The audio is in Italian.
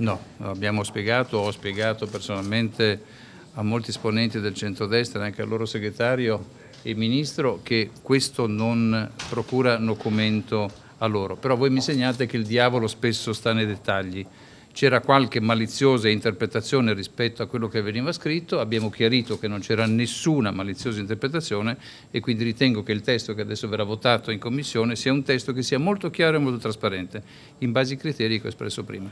No, abbiamo spiegato, ho spiegato personalmente a molti esponenti del centrodestra, anche al loro segretario e ministro, che questo non procura documento a loro. Però voi mi segnate che il diavolo spesso sta nei dettagli. C'era qualche maliziosa interpretazione rispetto a quello che veniva scritto, abbiamo chiarito che non c'era nessuna maliziosa interpretazione e quindi ritengo che il testo che adesso verrà votato in Commissione sia un testo che sia molto chiaro e molto trasparente, in base ai criteri che ho espresso prima.